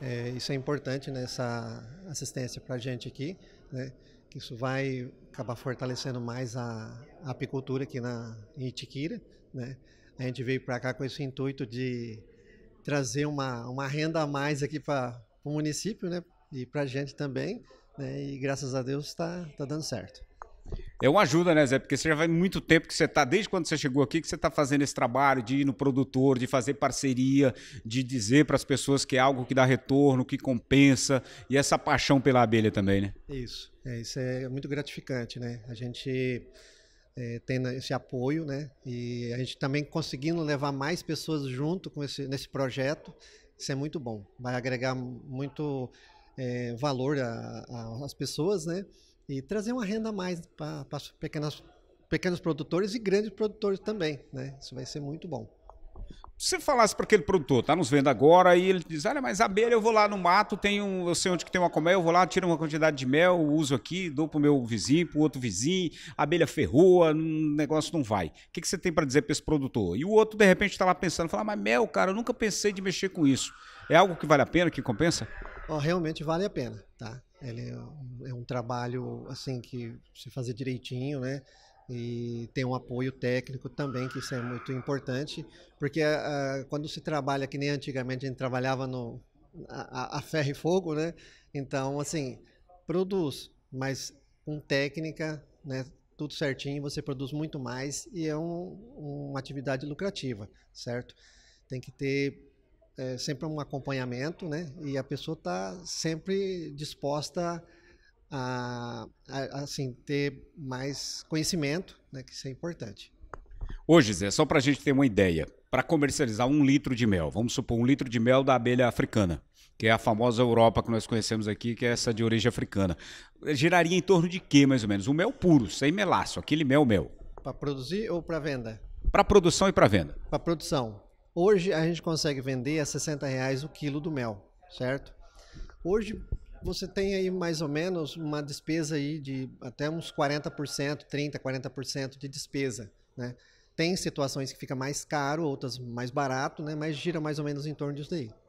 É, isso é importante nessa né, assistência para a gente aqui, né? Que isso vai acabar fortalecendo mais a, a apicultura aqui na em Itiquira, né? A gente veio para cá com esse intuito de trazer uma, uma renda a mais aqui para o município, né? E para a gente também, né? E graças a Deus está tá dando certo. É uma ajuda, né, Zé? Porque você já vai muito tempo que você está, desde quando você chegou aqui, que você está fazendo esse trabalho de ir no produtor, de fazer parceria, de dizer para as pessoas que é algo que dá retorno, que compensa, e essa paixão pela abelha também, né? Isso, é, isso é muito gratificante, né? A gente é, tendo esse apoio, né? E a gente também conseguindo levar mais pessoas junto com esse, nesse projeto, isso é muito bom. Vai agregar muito é, valor às pessoas, né? e trazer uma renda a mais para pequenas pequenos produtores e grandes produtores também, né? Isso vai ser muito bom. Se você falasse para aquele produtor, tá nos vendo agora, e ele diz, olha, mas abelha eu vou lá no mato, tem um, eu sei onde que tem uma colmeia, eu vou lá, tiro uma quantidade de mel, uso aqui, dou para o meu vizinho, para o outro vizinho, abelha ferroa, o um negócio não vai. O que, que você tem para dizer para esse produtor? E o outro, de repente, está lá pensando, fala, mas mel, cara, eu nunca pensei de mexer com isso. É algo que vale a pena, que compensa? Oh, realmente vale a pena, tá? Ele é, é um trabalho assim que se fazer direitinho, né? E tem um apoio técnico também, que isso é muito importante, porque ah, ah, quando se trabalha que nem antigamente a gente trabalhava no a, a ferro e fogo, né? Então, assim, produz, mas com técnica, né? Tudo certinho, você produz muito mais e é um, uma atividade lucrativa, certo? Tem que ter é, sempre um acompanhamento, né? E a pessoa está sempre disposta a, a, assim, ter mais conhecimento, né? Que isso é importante. Hoje, Zé, só para a gente ter uma ideia, para comercializar um litro de mel, vamos supor um litro de mel da abelha africana, que é a famosa Europa que nós conhecemos aqui, que é essa de origem africana, giraria em torno de quê, mais ou menos? O mel puro, sem melaço, aquele mel mel. Para produzir ou para venda? Para produção e para venda. Para produção. Hoje a gente consegue vender a 60 reais o quilo do mel, certo? Hoje você tem aí mais ou menos uma despesa aí de até uns 40%, 30%, 40% de despesa, né? Tem situações que fica mais caro, outras mais barato, né? Mas gira mais ou menos em torno disso daí.